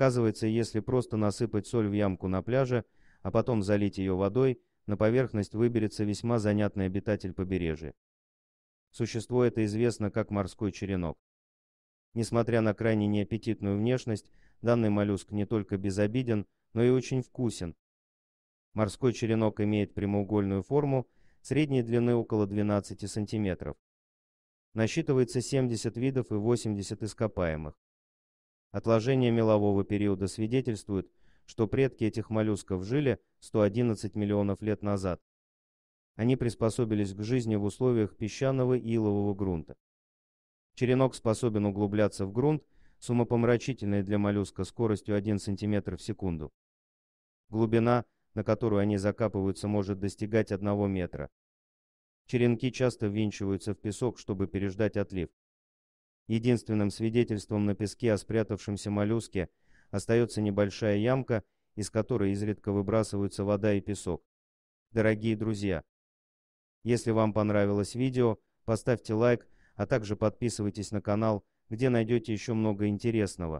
Оказывается, если просто насыпать соль в ямку на пляже, а потом залить ее водой, на поверхность выберется весьма занятный обитатель побережья. Существо это известно как морской черенок. Несмотря на крайне неаппетитную внешность, данный моллюск не только безобиден, но и очень вкусен. Морской черенок имеет прямоугольную форму, средней длины около 12 сантиметров. Насчитывается 70 видов и 80 ископаемых. Отложения мелового периода свидетельствуют, что предки этих моллюсков жили 111 миллионов лет назад. Они приспособились к жизни в условиях песчаного и илового грунта. Черенок способен углубляться в грунт с умопомрачительной для моллюска скоростью 1 см в секунду. Глубина, на которую они закапываются, может достигать 1 метра. Черенки часто ввинчиваются в песок, чтобы переждать отлив. Единственным свидетельством на песке о спрятавшемся моллюске остается небольшая ямка, из которой изредка выбрасываются вода и песок. Дорогие друзья, если вам понравилось видео, поставьте лайк, а также подписывайтесь на канал, где найдете еще много интересного.